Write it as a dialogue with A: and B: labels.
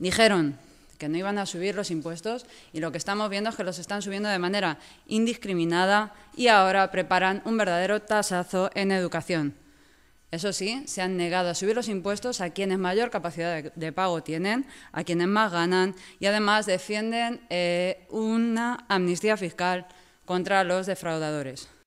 A: Dijeron que no iban a subir los impuestos y lo que estamos viendo es que los están subiendo de manera indiscriminada y ahora preparan un verdadero tasazo en educación. Eso sí, se han negado a subir los impuestos a quienes mayor capacidad de, pago tienen, a quienes más ganan y además defienden eh, una amnistía fiscal contra los defraudadores.